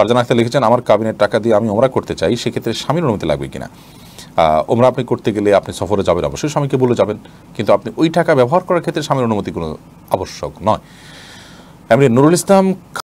ফারজান আখতার লিখেছেন আমার কাবিনের টাকা দিয়ে আমি ওমরা করতে চাই সেক্ষেত্রে স্বামীর অনুমতি লাগবে কিনা ওমরা আপনি করতে গেলে আপনি সফরে যাবেন অবশ্যই স্বামীকে বলে যাবেন কিন্তু আপনি ওই টাকা ব্যবহার করার ক্ষেত্রে স্বামীর অনুমতি কোনো আবশ্যক নয় এমনি নুরুল ইসলাম